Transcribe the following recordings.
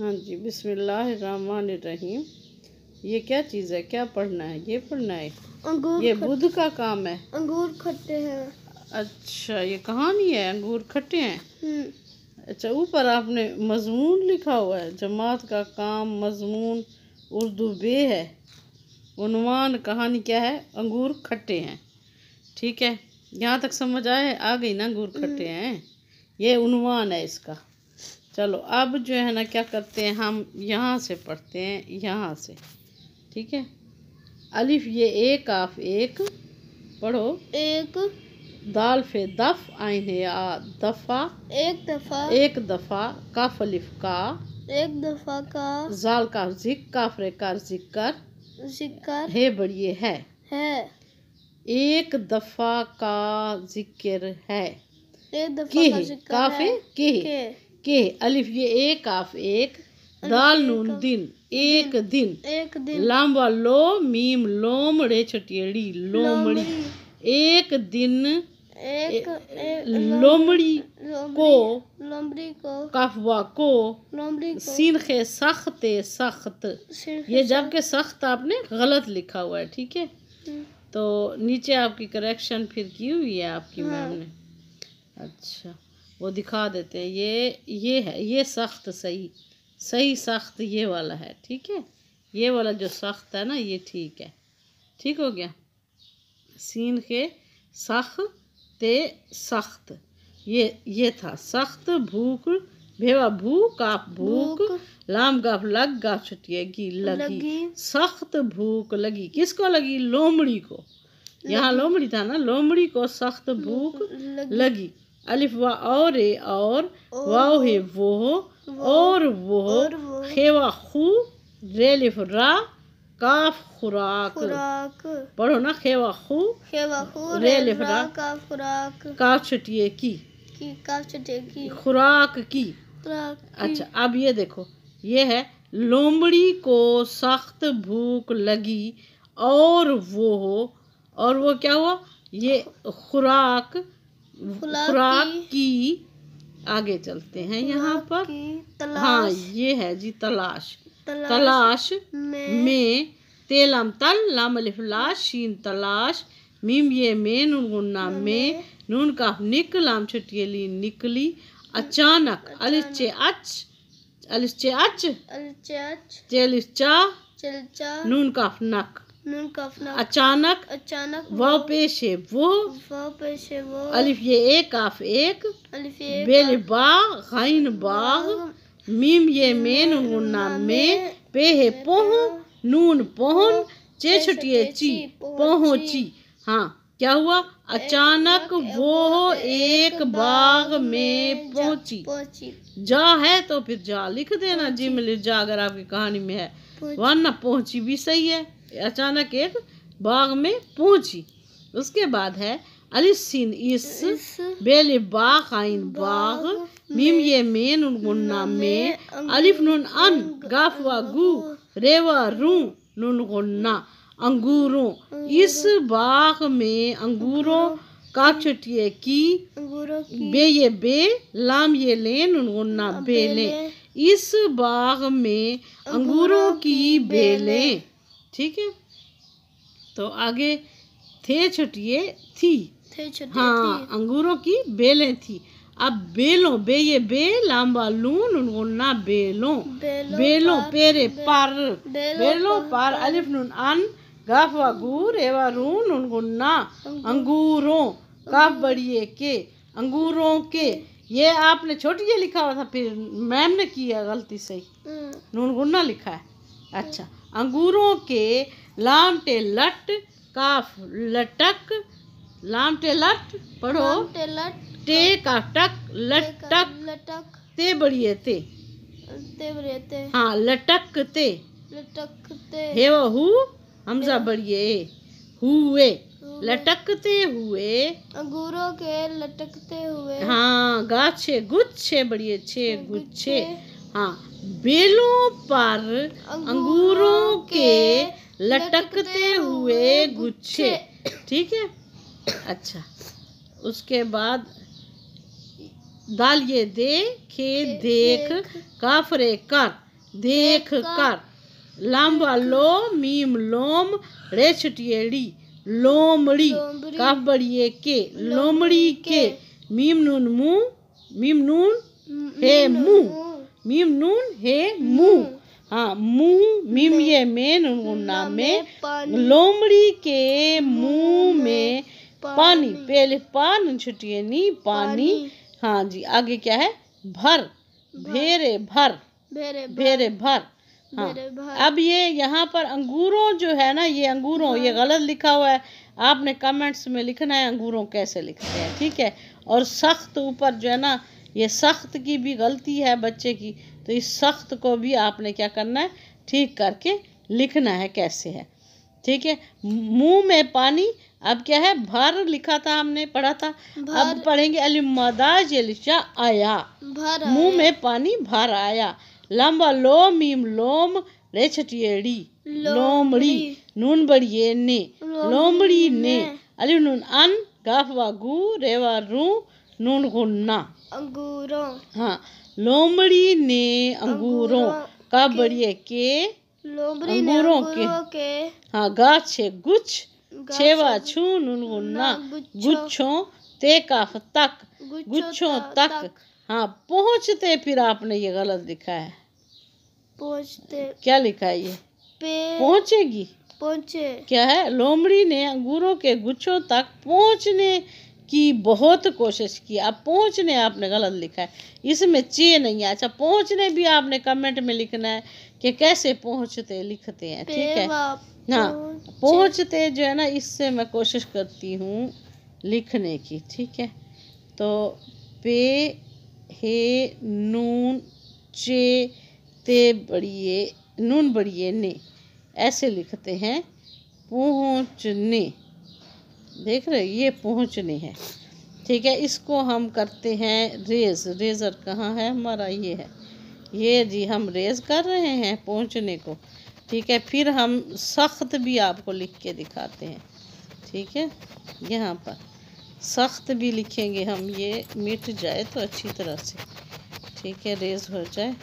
हाँ जी बिसमीम ये क्या चीज़ है क्या पढ़ना है ये पढ़ना है अंगूर ये बुध का काम है अंगूर खट्टे हैं अच्छा ये कहानी है अंगूर खट्टे हैं हम्म। अच्छा ऊपर आपने मजमून लिखा हुआ है जमात का काम मजमून उर्दू बे है उनवान कहानी क्या है अंगूर खट्टे हैं ठीक है यहाँ तक समझ आए आ गई ना अंगूर खट्टे हम्म। हैं ये उनवान है इसका चलो अब जो है ना क्या करते हैं हम यहाँ से पढ़ते हैं यहाँ से ठीक है अलिफ ये एक आफ एक पढ़ो एक दाल फे दफ आइन आ दफा एक दफा एक दफा काफ अलिफ का एक दफा का जाल का जिक काफ रे का जिक्र जिक्र है बड़िए है है एक दफा का जिक्र है एक दफा का जिक्र काफे की के के अलिफ ये एक आफ एक दाल नून दिन एक दिन एक दिन लाम्बा लो मीम लोम रे छटियड़ी लोमड़ी एक दिन लोमड़ी को लोमड़ी को काफवा को लोमड़ी सीन खे सख्त सख्त ये जब के सख्त आपने गलत लिखा हुआ है ठीक है हम्म। तो नीचे आपकी करेक्शन फिर की हुई है आपकी मैम हाँ। ने अच्छा वो दिखा देते हैं ये ये है ये सख्त सही सही सख्त ये वाला है ठीक है ये वाला जो सख्त है ना ये ठीक है ठीक हो गया सीन के सख ते सख्त ये ये था सख्त भूख भेवा भू काफ भूख लाम गाफ लग गाफ छुटिएगी लगी, लगी। सख्त भूख लगी किसको लगी लोमड़ी को यहाँ लोमड़ी था ना लोमड़ी को सख्त भूख लगी, लगी। अलिफ वा और ए और वाओ है वो हो और वो हो खेवा खू रेलिफ रा काफ खुराक पढ़ो ना खेवा खू खेवा खू रेलिफ रा काफ खुराक काफ छटिए की की काफ छटिए की खुराक की अच्छा अब ये देखो ये है लोमड़ी को सख्त भूख लगी और वो हो और वो क्या हुआ ये खुराक खुराक की आगे चलते हैं यहाँ पर हाँ, तलाश, हाँ ये है जी तलाश तलाश, तलाश में, तेलम तल लाम लाश शीन तलाश मीम ये में नून गुन्ना में नून का निक लाम छुटियली निकली अचानक अलिचे अच अलिचे अच अलिचे अच चेलिचा चेलिचा नून का नक अचानक अचानक व पेशे वो पेशे वो अलिफ ये एक आफ एक अलिफ ये बेल बाग गैन बाग मीम ये मेन गुना में पे है पोह नून पोहन चे छुटिए ची पहुंची हाँ क्या हुआ अचानक वो एक बाग में पहुंची जा है तो फिर जा लिख देना जी मिल जा अगर आपकी कहानी में है वरना पहुंची भी सही है अचानक एक बाग में पहुंची उसके बाद है अलिसिन इस बेल बाग आइन बाग मीम ये मेन गुन्ना में अलिफ नुन अन गाफ वा गु रेवा रू नुन गुन्ना अंगूरों इस बाग में अंगूरों का चुटिए की बे ये बे लाम ये लेन गुन्ना बेले इस बाग में अंगूरों की बेलें ठीक है तो आगे थे छुटिए थी थे हाँ थी। अंगूरों की बेलें थी अब बेलों बे ये बे लाम्बा लून उन्ना बेलों बेलों, बेलों पार, पेरे पार बेलों, बेलों पार अलिफ नून अन गफ वगूर एवा रून ना अंगूरों काफ बड़िए के अंगूरों के ये आपने छोटी ये लिखा हुआ था फिर मैम ने किया गलती से हम्म। नून गुन्ना लिखा है अच्छा अंगूरों के लामटे लट काफ लटक लामटे लट पढ़ो लामटे लट टे का टक लटक लटक ते बड़िए ते ते बड़िए ते हाँ लटक ते लटक ते हे वो हु हमजा बड़िए हुए लटकते हुए अंगूरों के लटकते हुए हाँ गाछे गुच्छे बड़िए छे गुच्छे हाँ बेलों पर अंगूरों के लटकते हुए गुच्छे ठीक है अच्छा उसके बाद डालिए देखे देख काफरे कर देख कर लाम्बा लो मीम लोम रे छुटियड़ी लोमड़ी काफ बड़िए के लोमड़ी के मीम नून मुंह मीम नून हे मुंह मीम नून हे मुंह हाँ मुंह मीम ये मेन उन्ना में लोमड़ी के मुंह में पानी पहले पान छुटिए नी पानी हाँ जी आगे क्या है भर भेरे भर भेरे भर हाँ अब ये यहाँ पर अंगूरों जो है ना ये अंगूरों ये हाँ। गलत लिखा हुआ है आपने कमेंट्स में लिखना है अंगूरों कैसे लिखते हैं ठीक है और सख्त ऊपर जो है ना ये सख्त की भी गलती है बच्चे की तो इस सख्त को भी आपने क्या करना है ठीक करके लिखना है कैसे है ठीक है मुंह में पानी अब क्या है भर लिखा था हमने पढ़ा था अब पढ़ेंगे अलिमदा जलिशा आया मुंह में पानी भर आया लंबा लोम मीम लोम छटियेड़ी लोमड़ी नून बड़िए ने लोमड़ी ने अली नून अन गाफवा गु रेवा रू ढूंढना अंगूरों हाँ लोमड़ी ने अंगूरों, का बढ़िया के लोमड़ी अंगूरों के, हाँ गाछे गुच्छ छेवा छू नुनगुन्ना गुच्छों ते काफ तक गुच्छों तक हाँ पहुँचते फिर आपने ये गलत लिखा है पहुँचते क्या लिखा है ये पहुँचेगी पहुँचे क्या है लोमड़ी ने अंगूरों के गुच्छों तक पहुँचने की बहुत कोशिश की अब पहुँचने आपने गलत लिखा है इसमें चे नहीं है अच्छा पहुँचने भी आपने कमेंट में लिखना है कि कैसे पहुँचते लिखते हैं ठीक है हाँ पहुँचते जो है ना इससे मैं कोशिश करती हूँ लिखने की ठीक है तो पे हे नून चे ते बड़िए नून बड़िए ने ऐसे लिखते हैं पहुँचने देख रहे ये पहुँचनी है ठीक है इसको हम करते हैं रेज रेज़र कहाँ है हमारा ये है ये जी हम रेज कर रहे हैं पहुँचने को ठीक है फिर हम सख्त भी आपको लिख के दिखाते हैं ठीक है यहाँ पर सख्त भी लिखेंगे हम ये मिट जाए तो अच्छी तरह से ठीक है रेज हो जाए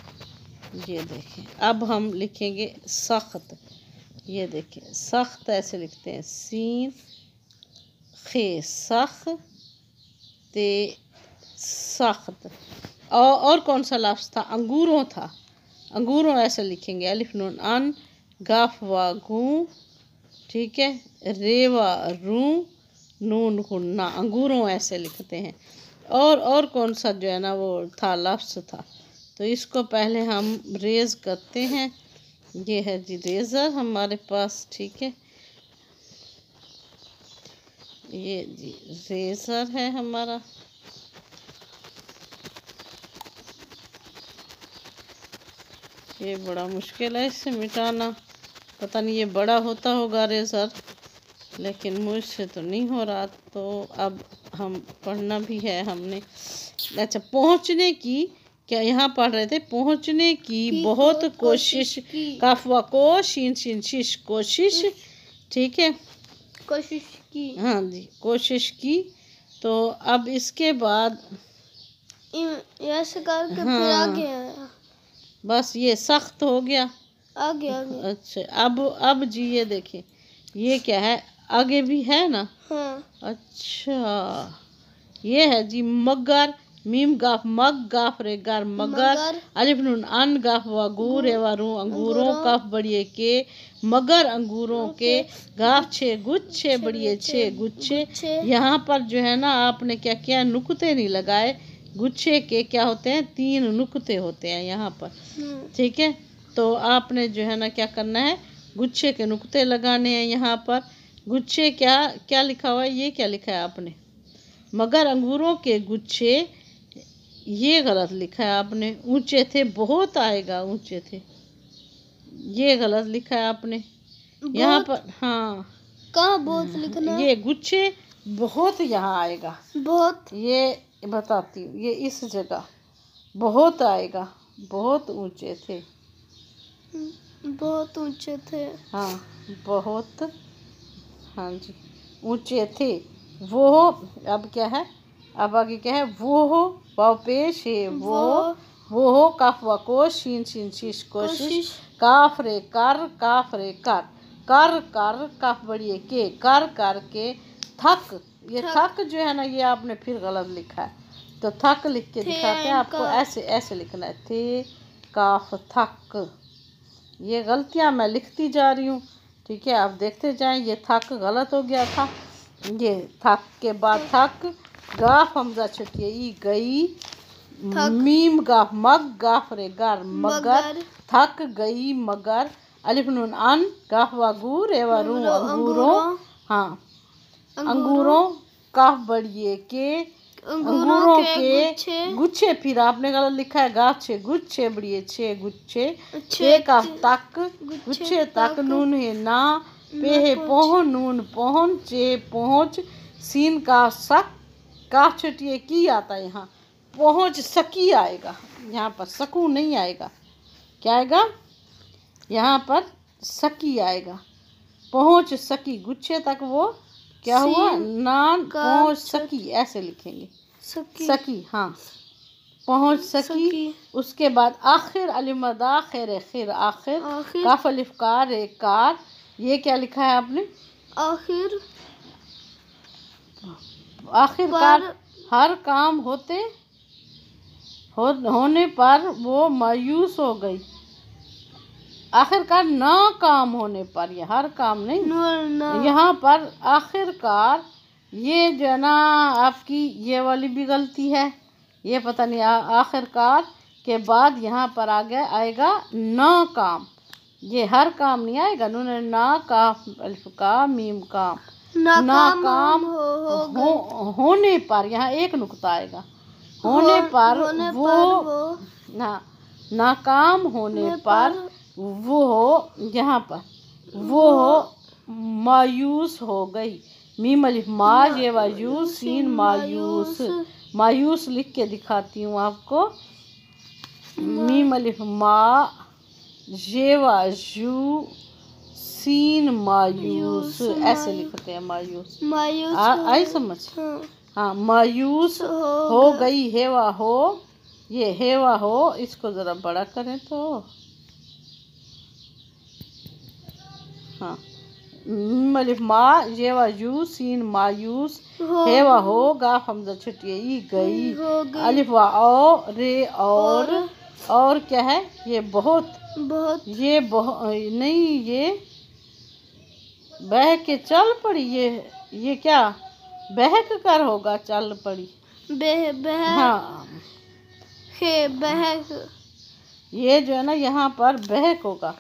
ये देखें अब हम लिखेंगे सख्त ये देखें सख्त ऐसे लिखते हैं सीन खे सख ते सख्त और, और कौन सा लफ्ज़ था अंगूरों था अंगूरों ऐसे लिखेंगे अलिफ नून अन गफ व गू ठीक है रेवा रू नून गुन्ना अंगूरों ऐसे लिखते हैं और और कौन सा जो है ना वो था लफ्स था तो इसको पहले हम रेज़ करते हैं ये है जी रेज़र हमारे पास ठीक है ये रेसर है हमारा ये बड़ा मुश्किल है इससे मिटाना पता नहीं ये बड़ा होता होगा रेसर लेकिन मुझसे तो नहीं हो रहा तो अब हम पढ़ना भी है हमने अच्छा पहुंचने की क्या यहाँ पढ़ रहे थे पहुंचने की बहुत कोशिश काफवा को शीन शीन शीश कोशिश ठीक है कोशिश की हाँ जी कोशिश की तो अब इसके बाद करके हाँ, फिर आ गया बस ये सख्त हो गया आ गया, आ गया। अच्छा अब अब जी ये देखिए ये क्या है आगे भी है ना हाँ अच्छा ये है जी मगर मीम गाफ मग गाफ रे गर मगर अलिफ नून अन गाफ वगूर वरू अंगूरों कफ बड़िए के मगर अंगूरों के गाफ छे गुच्छे बड़िए छे गुच्छे यहाँ पर जो है ना आपने क्या किया नुकते नहीं लगाए गुच्छे के क्या होते हैं तीन नुकते होते हैं यहाँ पर ठीक है तो आपने जो है ना क्या करना है गुच्छे के नुकते लगाने हैं यहाँ पर गुच्छे क्या क्या लिखा हुआ है ये क्या लिखा है आपने मगर अंगूरों के गुच्छे ये गलत लिखा है आपने ऊंचे थे बहुत आएगा ऊंचे थे ये गलत लिखा है आपने यहाँ पर हाँ कहा बहुत लिखना ये गुच्छे बहुत यहाँ आएगा बहुत ये बताती हूँ ये इस जगह बहुत आएगा बहुत ऊंचे थे बहुत ऊंचे थे हाँ बहुत हाँ जी ऊंचे थे वो अब क्या है अब आगे क्या है वो हो वाव पेश वो वो हो कफ वको शीन शीन शीश कोशिश काफ रे कर काफ रे कर कर कर काफ बढ़िए के कर कर के थक ये थक जो है ना ये आपने फिर गलत लिखा है तो थक लिख के दिखाते हैं आपको ऐसे ऐसे लिखना है थे काफ थक ये गलतियाँ मैं लिखती जा रही हूँ ठीक है आप देखते जाएं ये थक गलत हो गया था ये थक के बाद तो थक गाफ हमजा छुटिए ई गई मीम गाफ मग गाफ रे गर मगर थक गई मगर अलिफ नून अन गाफ वागू रेवा रू अंगूरों हाँ अंगूरों काफ बढ़िए के अंगूरों के गुच्छे फिर आपने गलत लिखा है गाफ छे गुच्छे बढ़िए छे गुच्छे छे काफ तक गुच्छे तक नून है ना पे है पोहन नून पोहन चे पोहच सीन का सक का छुटिए की आता है यहाँ पहुँच सकी आएगा यहाँ पर सकू नहीं आएगा क्या आएगा यहाँ पर सकी आएगा पहुँच सकी गुच्छे तक वो क्या हुआ नान पहुँच सकी ऐसे लिखेंगे सकी, सकी हाँ पहुँच सकी, सकी उसके बाद आखिर अलमदा खैर खिर आखिर काफ अलिफकार कार ये क्या लिखा है आपने आखिर आखिरकार हर काम होते हो, होने पर वो मायूस हो गई आखिरकार ना काम होने पर ये हर काम नहीं यहाँ पर आखिरकार ये जो है ना आपकी ये वाली भी गलती है ये पता नहीं आखिरकार के बाद यहाँ पर आ गया आएगा ना काम ये हर काम नहीं आएगा नून ना का अल्फ का मीम काम नाकाम नाकाम हो, हो, हो होने पर यहाँ एक नुकता आएगा होने पर होने वो, वो ना नाकाम होने पर वो हो यहाँ पर वो हो मायूस हो गई मी अलिफ मा ये वायूस सीन मायूस मायूस लिख के दिखाती हूँ आपको मी मलिफ मा ये वायू सीन मायूस ऐसे लिखते हैं मायूस मायूस आई समझ हाँ।, हाँ, मायूस हो गई हेवा हो ये हेवा हो इसको ज़रा बड़ा करें तो हाँ मलिफ मा येवा यू सीन मायूस हेवा हो गा हमजा छुटिए ई गई अलिफ वा ओ रे और और क्या है ये बहुत बहुत ये बहुत नहीं ये बह के चल पड़ी ये ये क्या बहक कर होगा चल पड़ी बह बह हाँ हे बहक ये जो है ना यहाँ पर बहक होगा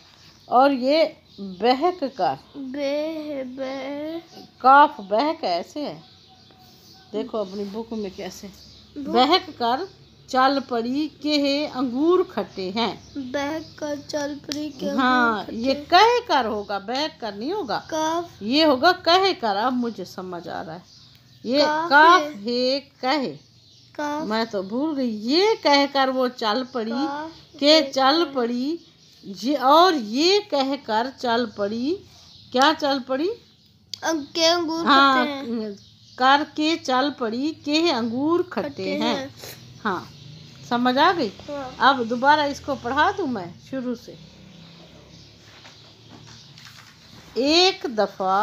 और ये बहक कर बह बह काफ बहक ऐसे है देखो अपनी बुक में कैसे बहक कर चल पड़ी के अंगूर खट्टे हैं बह कर चल पड़ी के हाँ ये कह कर होगा बह कर नहीं होगा काफ ये होगा कह कर अब मुझे समझ आ रहा है ये काफ, हे कह मैं तो भूल गई ये कह कर वो चल पड़ी के चल पड़ी ये और ये कह कर चल पड़ी क्या चल पड़ी के अंगूर हाँ कर के चल पड़ी के अंगूर खट्टे हैं हाँ समझ आ गई हाँ। अब दोबारा इसको पढ़ा दूँ मैं शुरू से एक दफ़ा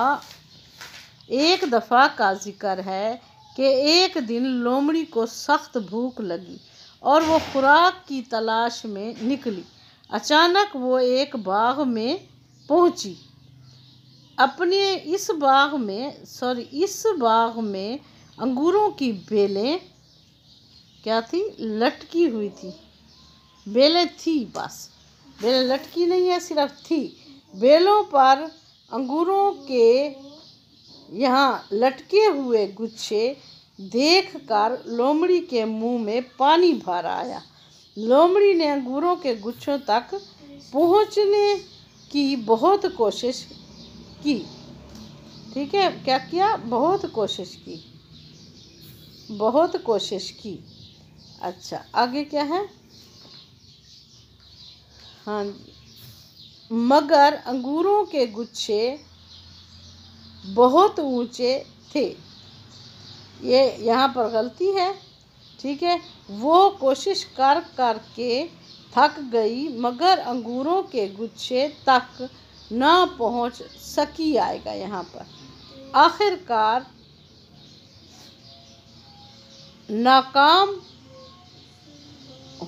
एक दफ़ा का जिक्र है कि एक दिन लोमड़ी को सख्त भूख लगी और वो खुराक की तलाश में निकली अचानक वो एक बाग में पहुंची अपने इस बाग में सॉरी इस बाग में अंगूरों की बेलें क्या थी लटकी हुई थी बेलें थी बस बेलें लटकी नहीं है सिर्फ थी बेलों पर अंगूरों के यहाँ लटके हुए गुच्छे देखकर लोमड़ी के मुंह में पानी भर आया लोमड़ी ने अंगूरों के गुच्छों तक पहुँचने की बहुत कोशिश की ठीक है क्या किया बहुत कोशिश की बहुत कोशिश की अच्छा आगे क्या है हाँ मगर अंगूरों के गुच्छे बहुत ऊंचे थे ये यहाँ पर गलती है ठीक है वो कोशिश कर कर के थक गई मगर अंगूरों के गुच्छे तक ना पहुँच सकी आएगा यहाँ पर आखिरकार नाकाम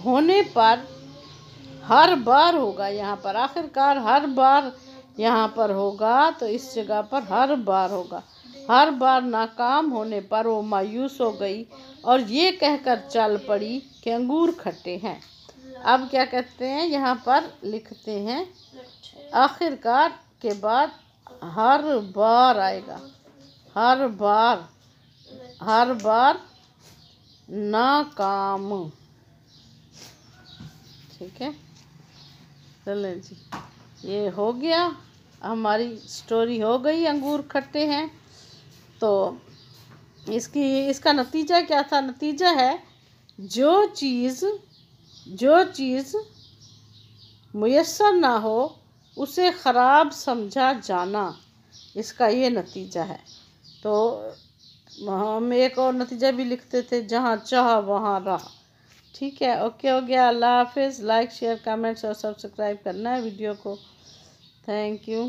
होने पर हर बार होगा यहाँ पर आखिरकार हर बार यहाँ पर होगा तो इस जगह पर हर बार होगा हर बार नाकाम होने पर वो मायूस हो गई और ये कहकर चल पड़ी कि अंगूर खट्टे हैं अब क्या कहते हैं यहाँ पर लिखते हैं आखिरकार के बाद हर बार आएगा हर बार हर बार नाकाम ठीक है चले जी ये हो गया हमारी स्टोरी हो गई अंगूर खट्टे हैं तो इसकी इसका नतीजा क्या था नतीजा है जो चीज़ जो चीज़ मैसर ना हो उसे ख़राब समझा जाना इसका ये नतीजा है तो हम एक और नतीजा भी लिखते थे जहाँ चाह वहाँ रहा ठीक है ओके हो गया अल्लाह हाफिज़ लाइक शेयर कमेंट्स और सब्सक्राइब करना है वीडियो को थैंक यू